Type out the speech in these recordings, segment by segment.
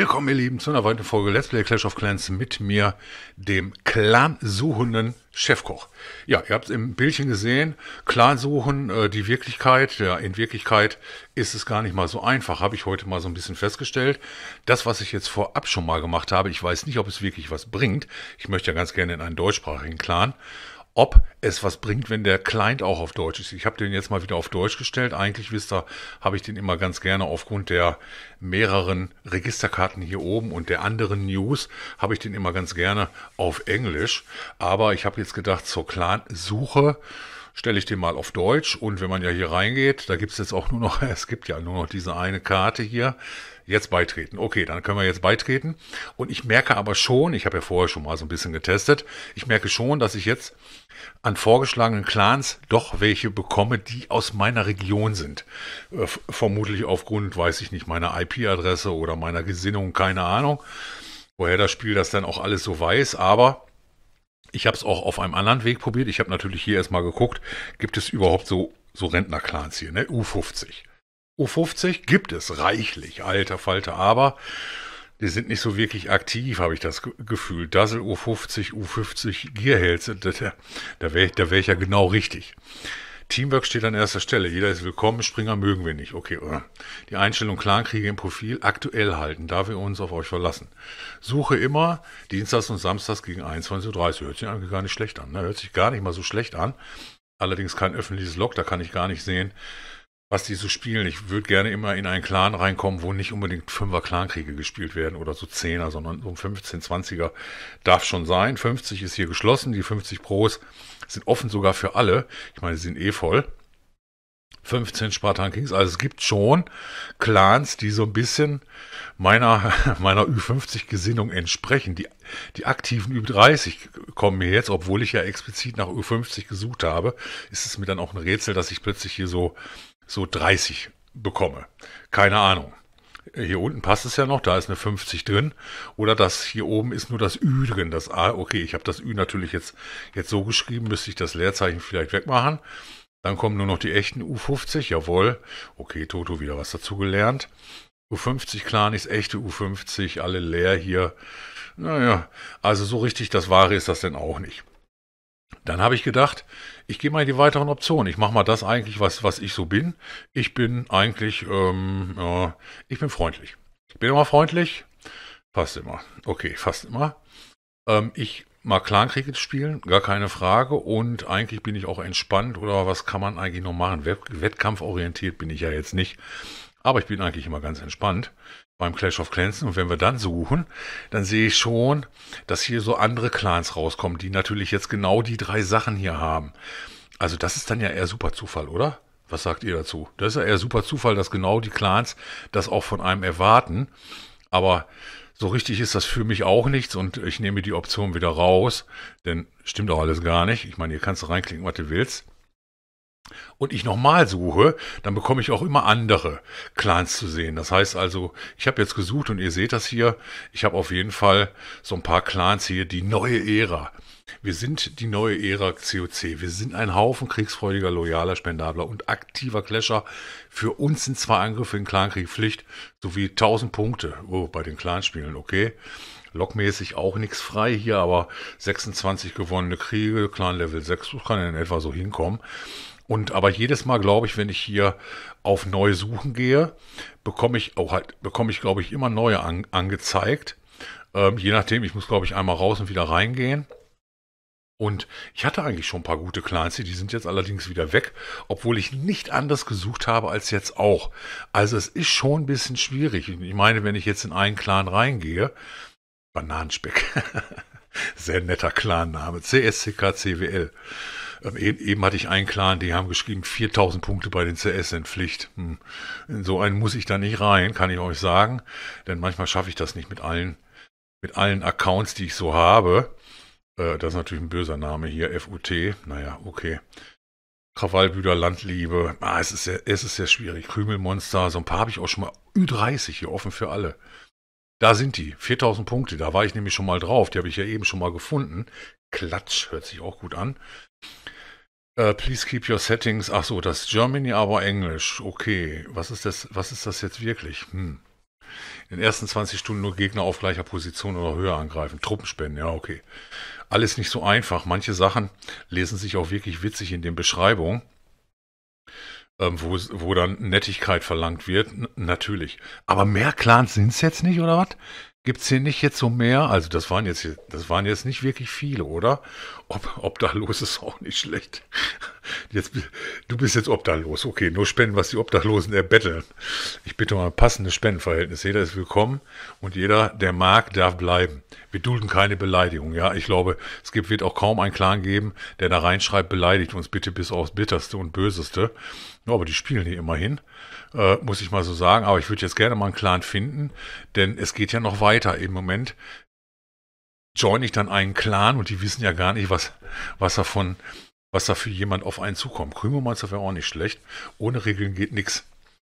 Willkommen, ihr Lieben, zu einer weiteren Folge Let's Play Clash of Clans mit mir, dem Clansuchenden Chefkoch. Ja, ihr habt es im Bildchen gesehen, Clansuchen, äh, die Wirklichkeit, ja, in Wirklichkeit ist es gar nicht mal so einfach, habe ich heute mal so ein bisschen festgestellt. Das, was ich jetzt vorab schon mal gemacht habe, ich weiß nicht, ob es wirklich was bringt. Ich möchte ja ganz gerne in einen deutschsprachigen Clan ob es was bringt, wenn der Client auch auf Deutsch ist. Ich habe den jetzt mal wieder auf Deutsch gestellt. Eigentlich, wisst ihr, habe ich den immer ganz gerne aufgrund der mehreren Registerkarten hier oben und der anderen News habe ich den immer ganz gerne auf Englisch. Aber ich habe jetzt gedacht, zur Clan-Suche stelle ich den mal auf Deutsch. Und wenn man ja hier reingeht, da gibt es jetzt auch nur noch, es gibt ja nur noch diese eine Karte hier jetzt beitreten. Okay, dann können wir jetzt beitreten. Und ich merke aber schon, ich habe ja vorher schon mal so ein bisschen getestet, ich merke schon, dass ich jetzt an vorgeschlagenen Clans doch welche bekomme, die aus meiner Region sind. Äh, vermutlich aufgrund, weiß ich nicht, meiner IP-Adresse oder meiner Gesinnung, keine Ahnung, woher das Spiel das dann auch alles so weiß, aber ich habe es auch auf einem anderen Weg probiert. Ich habe natürlich hier erstmal geguckt, gibt es überhaupt so, so Rentner-Clans hier, ne? U50. U50 gibt es reichlich, alter Falter, aber die sind nicht so wirklich aktiv, habe ich das Gefühl. Dassel U50, U50 Gearheads, da, da wäre ich, wär ich ja genau richtig. Teamwork steht an erster Stelle. Jeder ist willkommen, Springer mögen wir nicht. Okay, oder? Äh, die Einstellung Clankriege im Profil aktuell halten, da wir uns auf euch verlassen. Suche immer Dienstags und Samstags gegen 21.30 Uhr. Hört sich eigentlich gar nicht schlecht an. Ne? Hört sich gar nicht mal so schlecht an. Allerdings kein öffentliches Log, da kann ich gar nicht sehen, was die so spielen. Ich würde gerne immer in einen Clan reinkommen, wo nicht unbedingt Fünfer Clankriege gespielt werden oder so Zehner, sondern so ein 15, 20er darf schon sein. 50 ist hier geschlossen, die 50 Pros sind offen sogar für alle. Ich meine, sie sind eh voll. 15 Spartan Kings. Also es gibt schon Clans, die so ein bisschen meiner, meiner Ü50-Gesinnung entsprechen. Die, die aktiven Ü30 kommen mir jetzt, obwohl ich ja explizit nach Ü50 gesucht habe, ist es mir dann auch ein Rätsel, dass ich plötzlich hier so so 30 bekomme. Keine Ahnung. Hier unten passt es ja noch, da ist eine 50 drin. Oder das hier oben ist nur das Ü drin, das A. Okay, ich habe das Ü natürlich jetzt, jetzt so geschrieben, müsste ich das Leerzeichen vielleicht wegmachen. Dann kommen nur noch die echten U50, jawohl. Okay, Toto wieder was dazugelernt. U50 klar ist echte U50, alle leer hier. Naja, also so richtig das Wahre ist das denn auch nicht. Dann habe ich gedacht, ich gehe mal in die weiteren Optionen. Ich mache mal das eigentlich, was, was ich so bin. Ich bin eigentlich, ähm, äh, ich bin freundlich. Ich bin immer freundlich. Fast immer. Okay, fast immer. Ähm, ich mag Clan Cricket spielen, gar keine Frage. Und eigentlich bin ich auch entspannt oder was kann man eigentlich noch machen? Wettkampforientiert bin ich ja jetzt nicht. Aber ich bin eigentlich immer ganz entspannt beim Clash of Clans. Und wenn wir dann suchen, dann sehe ich schon, dass hier so andere Clans rauskommen, die natürlich jetzt genau die drei Sachen hier haben. Also das ist dann ja eher super Zufall, oder? Was sagt ihr dazu? Das ist ja eher super Zufall, dass genau die Clans das auch von einem erwarten. Aber so richtig ist das für mich auch nichts und ich nehme die Option wieder raus, denn stimmt auch alles gar nicht. Ich meine, hier kannst du reinklicken, was du willst und ich nochmal suche, dann bekomme ich auch immer andere Clans zu sehen. Das heißt also, ich habe jetzt gesucht und ihr seht das hier, ich habe auf jeden Fall so ein paar Clans hier, die neue Ära. Wir sind die neue Ära COC. Wir sind ein Haufen kriegsfreudiger, loyaler, spendabler und aktiver Clasher. Für uns sind zwei Angriffe in Clankrieg Pflicht sowie 1000 Punkte oh, bei den Clanspielen, okay? Logmäßig auch nichts frei hier, aber 26 gewonnene Kriege, Clan Level 6, das kann in etwa so hinkommen. Und aber jedes Mal, glaube ich, wenn ich hier auf neu suchen gehe, bekomme ich auch halt, bekomme ich, glaube ich, immer neue an, angezeigt. Ähm, je nachdem, ich muss, glaube ich, einmal raus und wieder reingehen. Und ich hatte eigentlich schon ein paar gute Kleinste, die sind jetzt allerdings wieder weg, obwohl ich nicht anders gesucht habe als jetzt auch. Also es ist schon ein bisschen schwierig. Ich meine, wenn ich jetzt in einen Clan reingehe, Bananenspeck, sehr netter Clanname, CSCK, CWL. Ähm, eben, eben, hatte ich einen Clan, die haben geschrieben, 4000 Punkte bei den CS sind Pflicht. Hm. In so einen muss ich da nicht rein, kann ich euch sagen. Denn manchmal schaffe ich das nicht mit allen, mit allen Accounts, die ich so habe. Äh, das ist natürlich ein böser Name hier, FUT. Naja, okay. Krawallbüder, Landliebe. Ah, es ist sehr, es ist sehr schwierig. Krümelmonster, so ein paar habe ich auch schon mal. Ü30 hier offen für alle. Da sind die. 4000 Punkte. Da war ich nämlich schon mal drauf. Die habe ich ja eben schon mal gefunden. Klatsch hört sich auch gut an. Uh, please keep your settings. Ach so, das Germany, aber Englisch. Okay, was ist das, was ist das jetzt wirklich? Hm. In den ersten 20 Stunden nur Gegner auf gleicher Position oder höher angreifen. Truppenspenden, ja, okay. Alles nicht so einfach. Manche Sachen lesen sich auch wirklich witzig in den Beschreibungen, ähm, wo, wo dann Nettigkeit verlangt wird. N natürlich. Aber mehr Clans sind es jetzt nicht, oder was? Gibt es hier nicht jetzt so mehr? Also das waren jetzt, das waren jetzt nicht wirklich viele, oder? Ob, obdachlos ist auch nicht schlecht. Jetzt, du bist jetzt obdachlos. Okay, nur spenden, was die Obdachlosen erbetteln. Ich bitte um ein passendes Spendenverhältnis. Jeder ist willkommen und jeder, der mag, darf bleiben. Wir dulden keine Beleidigung. Ja, ich glaube, es gibt, wird auch kaum einen Clan geben, der da reinschreibt, beleidigt uns bitte bis aufs Bitterste und Böseste. aber die spielen hier immerhin äh, muss ich mal so sagen. Aber ich würde jetzt gerne mal einen Clan finden, denn es geht ja noch weiter. Im Moment join ich dann einen Clan und die wissen ja gar nicht, was, was davon, was da für jemand auf einen zukommt. Krümelmonster wäre auch nicht schlecht. Ohne Regeln geht nichts.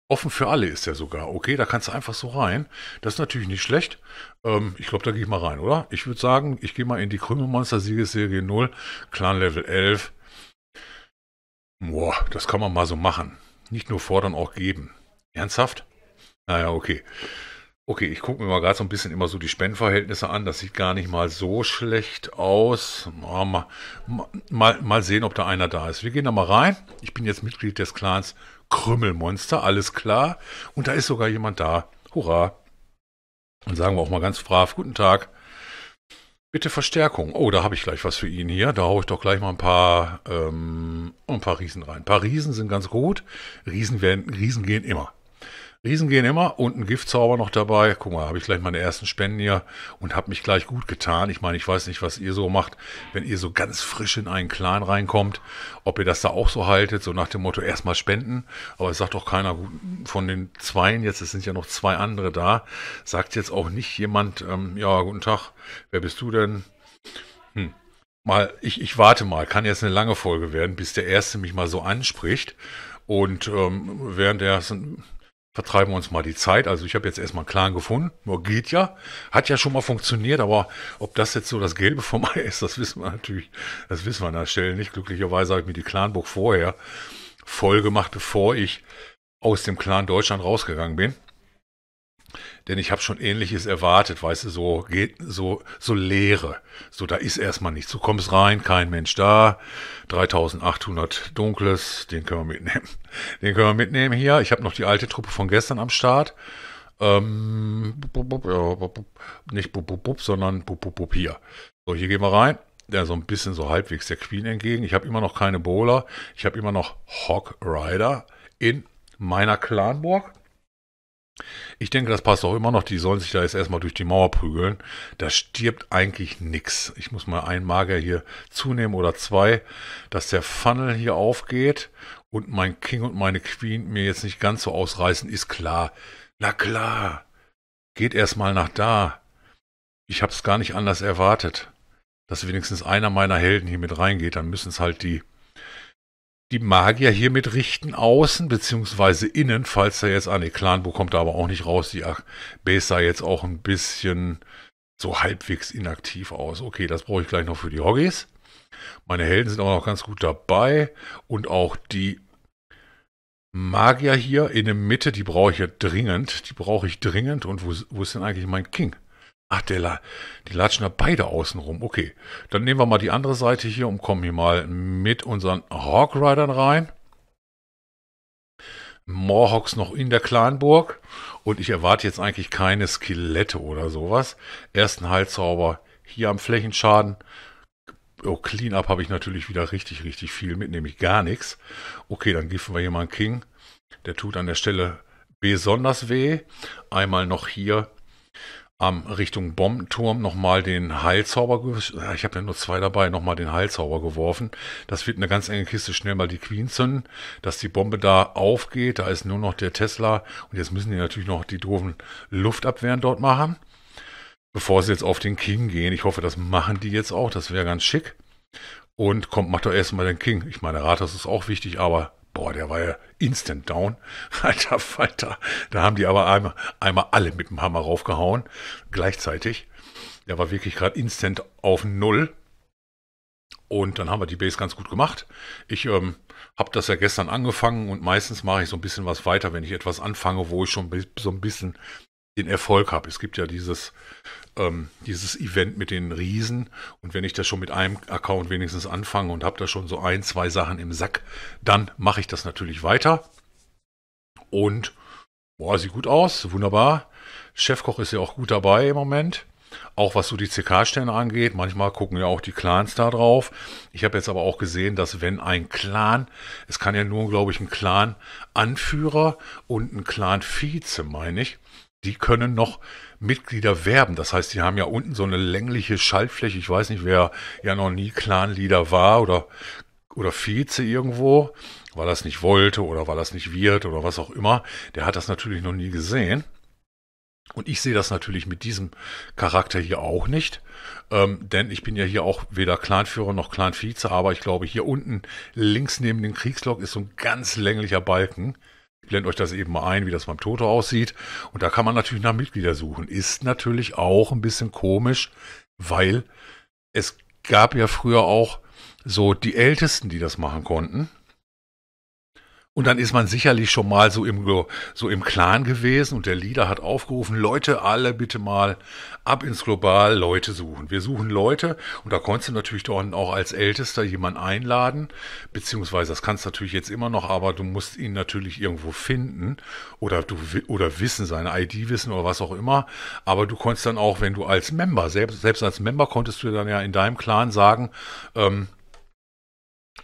Offen für alle ist er sogar. Okay, da kannst du einfach so rein. Das ist natürlich nicht schlecht. Ähm, ich glaube, da gehe ich mal rein, oder? Ich würde sagen, ich gehe mal in die Krümelmonster-Siegesserie 0, Clan Level 11. Boah, das kann man mal so machen. Nicht nur fordern, auch geben. Ernsthaft? Naja, okay. Okay, ich gucke mir mal gerade so ein bisschen immer so die Spendenverhältnisse an. Das sieht gar nicht mal so schlecht aus. Mal, mal, mal sehen, ob da einer da ist. Wir gehen da mal rein. Ich bin jetzt Mitglied des Clans Krümmelmonster, alles klar. Und da ist sogar jemand da. Hurra. Und sagen wir auch mal ganz brav, guten Tag. Bitte Verstärkung. Oh, da habe ich gleich was für ihn hier. Da haue ich doch gleich mal ein paar, ähm, oh, ein paar Riesen rein. Ein paar Riesen sind ganz gut. Riesen, werden, Riesen gehen immer. Riesen gehen immer und ein Giftzauber noch dabei. Guck mal, habe ich gleich meine ersten Spenden hier und habe mich gleich gut getan. Ich meine, ich weiß nicht, was ihr so macht, wenn ihr so ganz frisch in einen Clan reinkommt, ob ihr das da auch so haltet, so nach dem Motto erstmal spenden. Aber es sagt doch keiner von den Zweien, jetzt es sind ja noch zwei andere da, sagt jetzt auch nicht jemand, ähm, ja, guten Tag, wer bist du denn? Hm. Mal, ich, ich warte mal, kann jetzt eine lange Folge werden, bis der Erste mich mal so anspricht. Und ähm, während der... Ersten vertreiben wir uns mal die Zeit. Also ich habe jetzt erstmal einen Clan gefunden. Nur geht ja. Hat ja schon mal funktioniert, aber ob das jetzt so das Gelbe vom Ei ist, das wissen wir natürlich, das wissen wir an der Stelle nicht. Glücklicherweise habe ich mir die Clanbuch vorher voll gemacht, bevor ich aus dem Clan Deutschland rausgegangen bin. Denn ich habe schon Ähnliches erwartet, weißt du, so, so, so Leere. So, da ist erstmal nichts. Du kommst rein, kein Mensch da. 3800 Dunkles, den können wir mitnehmen. Den können wir mitnehmen hier. Ich habe noch die alte Truppe von gestern am Start. Ähm, nicht bup, bup, bup, sondern bup, bup, bup, hier. So, hier gehen wir rein. Ja, so ein bisschen so halbwegs der Queen entgegen. Ich habe immer noch keine Bowler. Ich habe immer noch Hog Rider in meiner Clanburg. Ich denke, das passt auch immer noch. Die sollen sich da jetzt erstmal durch die Mauer prügeln. Da stirbt eigentlich nichts. Ich muss mal einen Mager hier zunehmen oder zwei, dass der Funnel hier aufgeht und mein King und meine Queen mir jetzt nicht ganz so ausreißen, ist klar. Na klar. Geht erstmal nach da. Ich hab's gar nicht anders erwartet. Dass wenigstens einer meiner Helden hier mit reingeht, dann müssen es halt die die Magier hiermit richten außen beziehungsweise innen, falls er jetzt ah eine Clan bekommt, da aber auch nicht raus, die Base sah jetzt auch ein bisschen so halbwegs inaktiv aus. Okay, das brauche ich gleich noch für die Hoggies. Meine Helden sind auch noch ganz gut dabei und auch die Magier hier in der Mitte, die brauche ich ja dringend. Die brauche ich dringend und wo, wo ist denn eigentlich mein King? Ach, der, die latschen da beide außen rum. Okay, dann nehmen wir mal die andere Seite hier und kommen hier mal mit unseren Hawk Riders rein. Morhawks noch in der Clanburg. Und ich erwarte jetzt eigentlich keine Skelette oder sowas. Ersten Heilzauber hier am Flächenschaden. Oh, Cleanup habe ich natürlich wieder richtig, richtig viel mit, nämlich gar nichts. Okay, dann gießen wir hier mal einen King. Der tut an der Stelle besonders weh. Einmal noch hier am Richtung Bombenturm nochmal den Heilzauber, ich habe ja nur zwei dabei, nochmal den Heilzauber geworfen. Das wird eine ganz enge Kiste, schnell mal die Queen zünden, dass die Bombe da aufgeht, da ist nur noch der Tesla und jetzt müssen die natürlich noch die doofen Luftabwehren dort machen, bevor sie jetzt auf den King gehen. Ich hoffe, das machen die jetzt auch, das wäre ganz schick. Und kommt, macht doch erstmal den King. Ich meine, Rathaus ist auch wichtig, aber Boah, der war ja instant down. Alter Falter. Da haben die aber einmal, einmal alle mit dem Hammer raufgehauen. Gleichzeitig. Der war wirklich gerade instant auf Null. Und dann haben wir die Base ganz gut gemacht. Ich ähm, habe das ja gestern angefangen und meistens mache ich so ein bisschen was weiter, wenn ich etwas anfange, wo ich schon so ein bisschen den Erfolg habe. Es gibt ja dieses ähm, dieses Event mit den Riesen. Und wenn ich das schon mit einem Account wenigstens anfange und habe da schon so ein, zwei Sachen im Sack, dann mache ich das natürlich weiter. Und boah, sieht gut aus, wunderbar. Chefkoch ist ja auch gut dabei im Moment. Auch was so die CK-Sterne angeht, manchmal gucken ja auch die Clans da drauf. Ich habe jetzt aber auch gesehen, dass wenn ein Clan, es kann ja nur, glaube ich, ein Clan-Anführer und ein Clan-Vize, meine ich, die können noch Mitglieder werben. Das heißt, die haben ja unten so eine längliche Schaltfläche. Ich weiß nicht, wer ja noch nie Clanleader war oder, oder Vize irgendwo, weil das nicht wollte oder weil das nicht wird oder was auch immer. Der hat das natürlich noch nie gesehen. Und ich sehe das natürlich mit diesem Charakter hier auch nicht, ähm, denn ich bin ja hier auch weder Clanführer noch Clanvize, aber ich glaube, hier unten links neben dem Kriegslog ist so ein ganz länglicher Balken blende euch das eben mal ein, wie das beim Toto aussieht. Und da kann man natürlich nach Mitgliedern suchen. Ist natürlich auch ein bisschen komisch, weil es gab ja früher auch so die Ältesten, die das machen konnten. Und dann ist man sicherlich schon mal so im, so im Clan gewesen und der Leader hat aufgerufen, Leute, alle bitte mal ab ins Global Leute suchen. Wir suchen Leute und da konntest du natürlich dort auch als Ältester jemanden einladen, beziehungsweise das kannst du natürlich jetzt immer noch, aber du musst ihn natürlich irgendwo finden oder du oder wissen, seine ID wissen oder was auch immer. Aber du konntest dann auch, wenn du als Member, selbst, selbst als Member konntest du dann ja in deinem Clan sagen, ähm,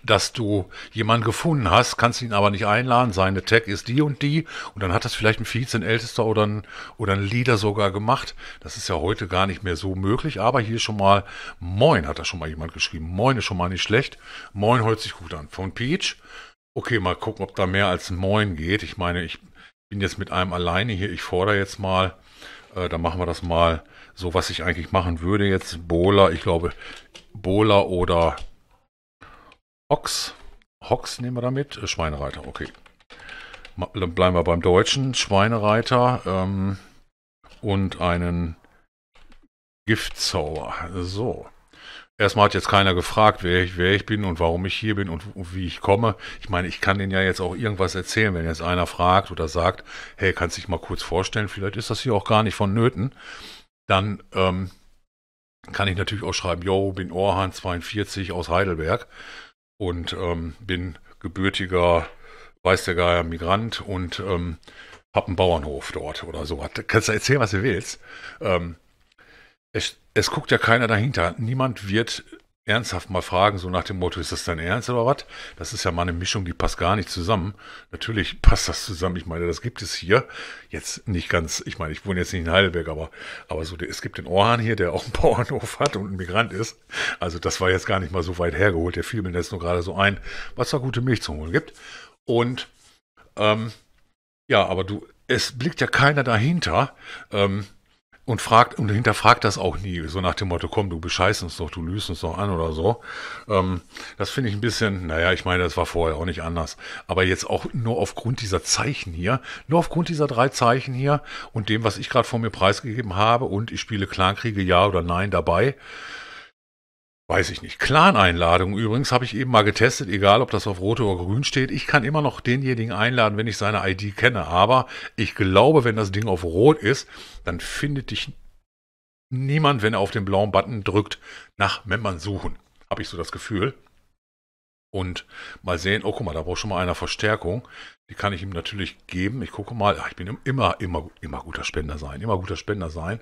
dass du jemanden gefunden hast, kannst ihn aber nicht einladen, seine Tag ist die und die und dann hat das vielleicht ein Vizenältester oder ein, oder ein Leader sogar gemacht. Das ist ja heute gar nicht mehr so möglich, aber hier schon mal Moin hat da schon mal jemand geschrieben. Moin ist schon mal nicht schlecht. Moin hört sich gut an. Von Peach. Okay, mal gucken, ob da mehr als Moin geht. Ich meine, ich bin jetzt mit einem alleine hier. Ich fordere jetzt mal, äh, dann machen wir das mal so, was ich eigentlich machen würde jetzt. Bola, ich glaube, Bola oder Ochs. Hox nehmen wir da mit. Äh, Schweinereiter, okay. Bleiben wir beim Deutschen. Schweinereiter ähm, und einen Giftzauber. So. Erstmal hat jetzt keiner gefragt, wer ich, wer ich bin und warum ich hier bin und, und wie ich komme. Ich meine, ich kann denen ja jetzt auch irgendwas erzählen, wenn jetzt einer fragt oder sagt, hey, kannst du dich mal kurz vorstellen, vielleicht ist das hier auch gar nicht vonnöten. Dann ähm, kann ich natürlich auch schreiben, yo, bin Orhan 42 aus Heidelberg und ähm, bin gebürtiger, weiß der Geier, Migrant und ähm, habe einen Bauernhof dort oder so. Kannst du erzählen, was du willst. Ähm, es, es guckt ja keiner dahinter. Niemand wird ernsthaft mal fragen, so nach dem Motto, ist das dein Ernst oder was? Das ist ja mal eine Mischung, die passt gar nicht zusammen. Natürlich passt das zusammen. Ich meine, das gibt es hier. Jetzt nicht ganz, ich meine, ich wohne jetzt nicht in Heidelberg, aber, aber so, es gibt den Orhan hier, der auch einen Bauernhof hat und ein Migrant ist. Also das war jetzt gar nicht mal so weit hergeholt. Der fiel mir jetzt nur gerade so ein, was da gute Milch zu holen gibt. Und, ähm, ja, aber du, es blickt ja keiner dahinter, ähm, und fragt und hinterfragt das auch nie, so nach dem Motto, komm, du bescheißt uns doch, du lügst uns doch an oder so. Ähm, das finde ich ein bisschen, naja, ich meine, das war vorher auch nicht anders. Aber jetzt auch nur aufgrund dieser Zeichen hier, nur aufgrund dieser drei Zeichen hier und dem, was ich gerade von mir preisgegeben habe und ich spiele Clankriege ja oder nein dabei, Weiß ich nicht. clan einladung übrigens habe ich eben mal getestet, egal ob das auf Rot oder Grün steht. Ich kann immer noch denjenigen einladen, wenn ich seine ID kenne. Aber ich glaube, wenn das Ding auf Rot ist, dann findet dich niemand, wenn er auf den blauen Button drückt, nach Memmern suchen. Habe ich so das Gefühl und mal sehen, oh guck mal, da braucht schon mal einer Verstärkung. Die kann ich ihm natürlich geben. Ich gucke mal, ich bin immer, immer, immer guter Spender sein, immer guter Spender sein.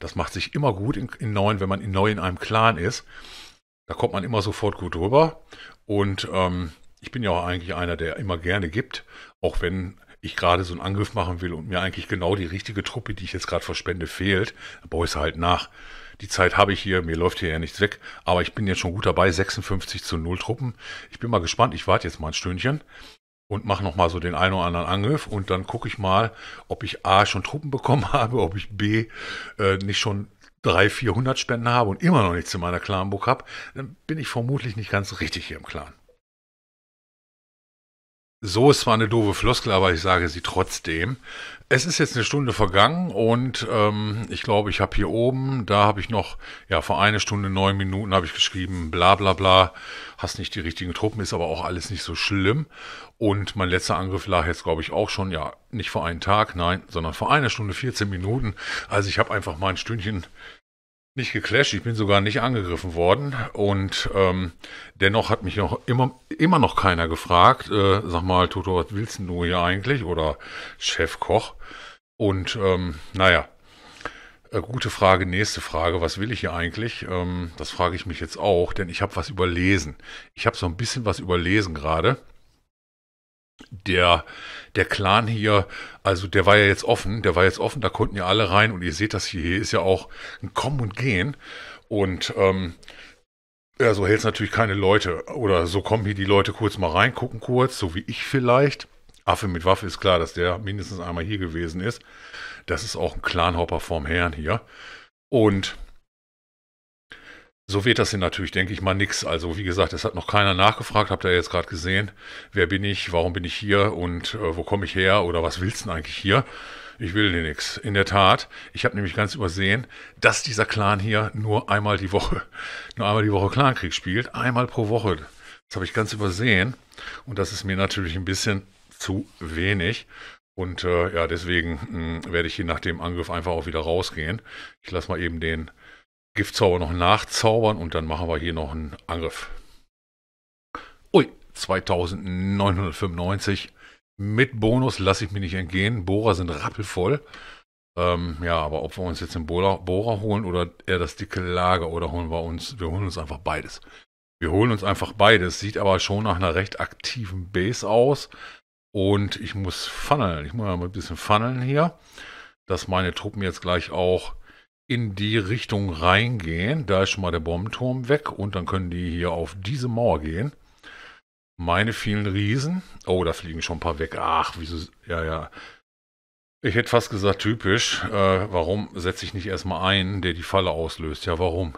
Das macht sich immer gut in, in neuen, wenn man in neu in einem Clan ist. Da kommt man immer sofort gut rüber. Und ähm, ich bin ja auch eigentlich einer, der immer gerne gibt, auch wenn ich gerade so einen Angriff machen will und mir eigentlich genau die richtige Truppe, die ich jetzt gerade verspende, fehlt, dann baue ich es halt nach. Die Zeit habe ich hier, mir läuft hier ja nichts weg, aber ich bin jetzt schon gut dabei, 56 zu 0 Truppen. Ich bin mal gespannt, ich warte jetzt mal ein Stündchen und mache nochmal so den einen oder anderen Angriff und dann gucke ich mal, ob ich A schon Truppen bekommen habe, ob ich B äh, nicht schon 300, 400 Spenden habe und immer noch nichts in meiner Clanbook habe, dann bin ich vermutlich nicht ganz richtig hier im Clan. So ist zwar eine doofe Floskel, aber ich sage sie trotzdem. Es ist jetzt eine Stunde vergangen und ähm, ich glaube, ich habe hier oben, da habe ich noch, ja, vor einer Stunde, neun Minuten habe ich geschrieben, bla bla bla, hast nicht die richtigen Truppen, ist aber auch alles nicht so schlimm. Und mein letzter Angriff lag jetzt, glaube ich, auch schon, ja, nicht vor einem Tag, nein, sondern vor einer Stunde, 14 Minuten. Also ich habe einfach mal ein Stündchen nicht geclasht, ich bin sogar nicht angegriffen worden und ähm, dennoch hat mich noch immer, immer noch keiner gefragt, äh, sag mal, Toto, was willst du hier eigentlich oder Chef Koch. Und ähm, naja, äh, gute Frage, nächste Frage, was will ich hier eigentlich? Ähm, das frage ich mich jetzt auch, denn ich habe was überlesen. Ich habe so ein bisschen was überlesen gerade der, der Clan hier, also der war ja jetzt offen, der war jetzt offen, da konnten ja alle rein und ihr seht das hier, hier ist ja auch ein Kommen und Gehen und ähm, ja, so hält es natürlich keine Leute oder so kommen hier die Leute kurz mal rein, gucken kurz, so wie ich vielleicht. Affe mit Waffe ist klar, dass der mindestens einmal hier gewesen ist. Das ist auch ein Clanhopper vorm Herrn hier. Und so wird das hier natürlich, denke ich mal, nix. Also wie gesagt, es hat noch keiner nachgefragt, habt ihr jetzt gerade gesehen. Wer bin ich, warum bin ich hier und äh, wo komme ich her oder was willst du denn eigentlich hier? Ich will dir nichts. In der Tat, ich habe nämlich ganz übersehen, dass dieser Clan hier nur einmal die Woche, nur einmal die Woche Clankrieg spielt, einmal pro Woche. Das habe ich ganz übersehen und das ist mir natürlich ein bisschen zu wenig. Und äh, ja, deswegen hm, werde ich hier nach dem Angriff einfach auch wieder rausgehen. Ich lasse mal eben den Giftzauber noch nachzaubern und dann machen wir hier noch einen Angriff. Ui, 2995. Mit Bonus lasse ich mir nicht entgehen. Bohrer sind rappelvoll. Ähm, ja, aber ob wir uns jetzt den Bohrer, Bohrer holen oder eher das dicke Lager oder holen wir uns, wir holen uns einfach beides. Wir holen uns einfach beides. Sieht aber schon nach einer recht aktiven Base aus. Und ich muss funneln. Ich muss mal ein bisschen funneln hier, dass meine Truppen jetzt gleich auch in die Richtung reingehen. Da ist schon mal der Bombenturm weg und dann können die hier auf diese Mauer gehen. Meine vielen Riesen. Oh, da fliegen schon ein paar weg. Ach, wieso? Ja, ja. Ich hätte fast gesagt, typisch. Äh, warum setze ich nicht erstmal einen, der die Falle auslöst? Ja, warum?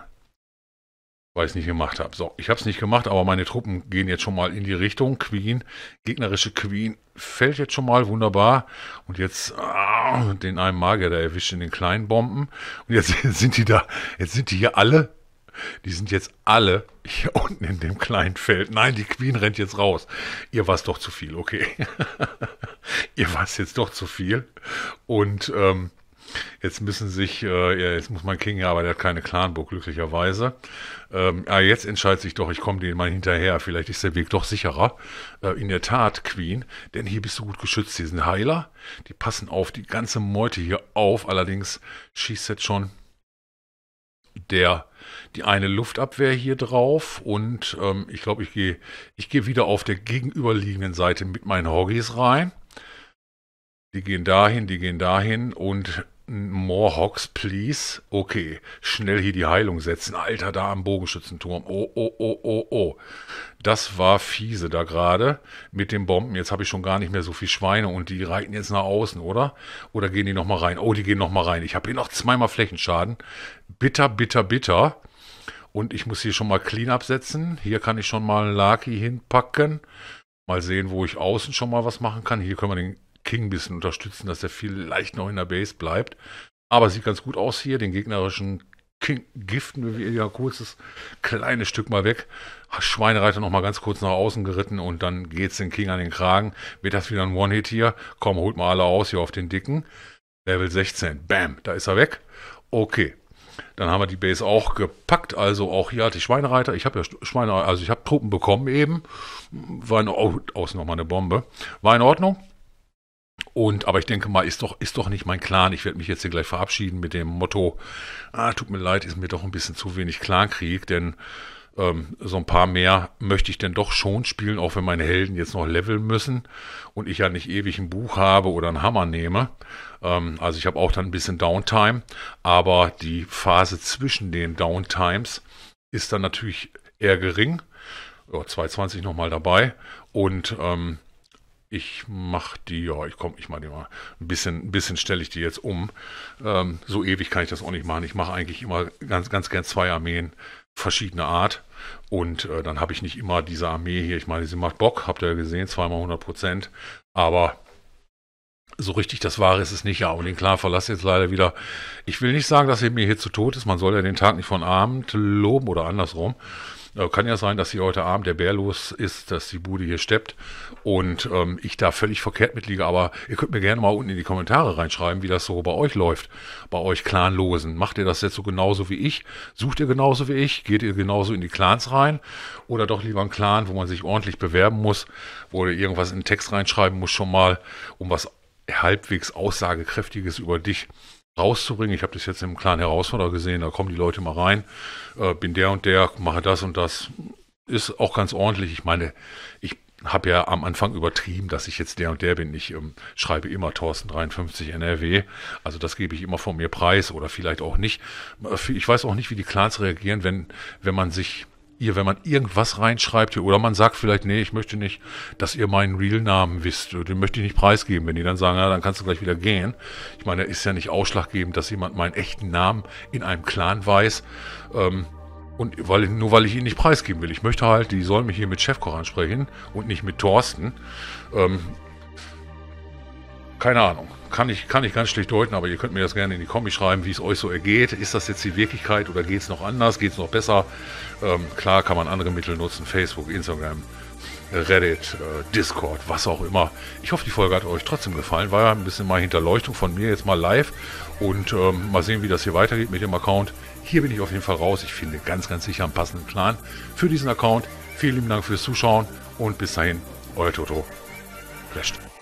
Weil ich es nicht gemacht habe. So, ich habe es nicht gemacht, aber meine Truppen gehen jetzt schon mal in die Richtung. Queen, gegnerische Queen fällt jetzt schon mal wunderbar. Und jetzt ah, den einen Magier, der erwischt in den kleinen Bomben. Und jetzt sind die da, jetzt sind die hier alle. Die sind jetzt alle hier unten in dem kleinen Feld. Nein, die Queen rennt jetzt raus. Ihr war es doch zu viel, okay. Ihr war es jetzt doch zu viel. Und ähm, Jetzt müssen sich, äh, jetzt muss man King, ja, aber der hat keine Clanburg, glücklicherweise. Ähm, ah, jetzt entscheidet sich doch, ich komme denen mal hinterher. Vielleicht ist der Weg doch sicherer. Äh, in der Tat, Queen, denn hier bist du gut geschützt. Hier sind Heiler, die passen auf die ganze Meute hier auf. Allerdings schießt jetzt schon der die eine Luftabwehr hier drauf und ähm, ich glaube, ich gehe ich gehe wieder auf der gegenüberliegenden Seite mit meinen Hoggies rein. Die gehen dahin, die gehen dahin und More Hawks, please. Okay, schnell hier die Heilung setzen. Alter, da am Bogenschützenturm. Oh, oh, oh, oh, oh. Das war fiese da gerade mit den Bomben. Jetzt habe ich schon gar nicht mehr so viel Schweine und die reiten jetzt nach außen, oder? Oder gehen die nochmal rein? Oh, die gehen nochmal rein. Ich habe hier noch zweimal Flächenschaden. Bitter, bitter, bitter. Und ich muss hier schon mal Clean absetzen. Hier kann ich schon mal Lucky hinpacken. Mal sehen, wo ich außen schon mal was machen kann. Hier können wir den King ein bisschen unterstützen, dass er vielleicht noch in der Base bleibt. Aber sieht ganz gut aus hier. Den gegnerischen King giften wir wieder ja kurzes kleines Stück mal weg. Schweinereiter nochmal ganz kurz nach außen geritten und dann geht's den King an den Kragen. Wird das wieder ein One-Hit hier? Komm, holt mal alle aus hier auf den Dicken. Level 16. Bam, da ist er weg. Okay. Dann haben wir die Base auch gepackt. Also auch hier hatte ich Schweinereiter. Ich habe ja Schweinereiter, also ich habe Truppen bekommen eben. War in, oh, aus nochmal eine Bombe. War in Ordnung. Und, aber ich denke mal, ist doch, ist doch nicht mein Clan. Ich werde mich jetzt hier gleich verabschieden mit dem Motto, ah, tut mir leid, ist mir doch ein bisschen zu wenig Clankrieg, denn ähm, so ein paar mehr möchte ich denn doch schon spielen, auch wenn meine Helden jetzt noch leveln müssen und ich ja nicht ewig ein Buch habe oder einen Hammer nehme. Ähm, also ich habe auch dann ein bisschen Downtime, aber die Phase zwischen den Downtimes ist dann natürlich eher gering. Ja, 220 nochmal dabei und ähm, ich mache die, ja, ich komme, ich mache die mal ein bisschen, ein bisschen stelle ich die jetzt um. Ähm, so ewig kann ich das auch nicht machen. Ich mache eigentlich immer ganz, ganz gern zwei Armeen verschiedener Art. Und äh, dann habe ich nicht immer diese Armee hier. Ich meine, sie macht Bock, habt ihr ja gesehen, zweimal 100 Prozent. Aber so richtig das Wahre ist es nicht. Ja, und den klaren Verlass jetzt leider wieder. Ich will nicht sagen, dass er mir hier zu tot ist. Man soll ja den Tag nicht von Abend loben oder andersrum. Äh, kann ja sein, dass hier heute Abend der Bär los ist, dass die Bude hier steppt und ähm, ich da völlig verkehrt mitliege. Aber ihr könnt mir gerne mal unten in die Kommentare reinschreiben, wie das so bei euch läuft, bei euch Clanlosen. Macht ihr das jetzt so genauso wie ich? Sucht ihr genauso wie ich? Geht ihr genauso in die Clans rein? Oder doch lieber einen Clan, wo man sich ordentlich bewerben muss, wo ihr irgendwas in den Text reinschreiben muss schon mal, um was halbwegs Aussagekräftiges über dich rauszubringen. Ich habe das jetzt im kleinen Herausforderer gesehen, da kommen die Leute mal rein, äh, bin der und der, mache das und das. Ist auch ganz ordentlich. Ich meine, ich habe ja am Anfang übertrieben, dass ich jetzt der und der bin. Ich ähm, schreibe immer Thorsten 53 NRW. Also das gebe ich immer von mir preis oder vielleicht auch nicht. Äh, ich weiß auch nicht, wie die Clans reagieren, wenn, wenn man sich ihr, wenn man irgendwas reinschreibt oder man sagt vielleicht, nee, ich möchte nicht, dass ihr meinen Real-Namen wisst, den möchte ich nicht preisgeben, wenn die dann sagen, ja, dann kannst du gleich wieder gehen. Ich meine, ist ja nicht ausschlaggebend, dass jemand meinen echten Namen in einem Clan weiß. Ähm, und weil, nur weil ich ihn nicht preisgeben will. Ich möchte halt, die sollen mich hier mit Chefkoch ansprechen und nicht mit Thorsten. Ähm, keine Ahnung kann ich, kann ich ganz schlecht deuten, aber ihr könnt mir das gerne in die Kombi schreiben, wie es euch so ergeht. Ist das jetzt die Wirklichkeit oder geht es noch anders? Geht es noch besser? Ähm, klar kann man andere Mittel nutzen, Facebook, Instagram, Reddit, äh, Discord, was auch immer. Ich hoffe, die Folge hat euch trotzdem gefallen. War ja ein bisschen mal Hinterleuchtung von mir jetzt mal live und ähm, mal sehen, wie das hier weitergeht mit dem Account. Hier bin ich auf jeden Fall raus. Ich finde ganz, ganz sicher einen passenden Plan für diesen Account. Vielen lieben Dank fürs Zuschauen und bis dahin, euer Toto. Flasht.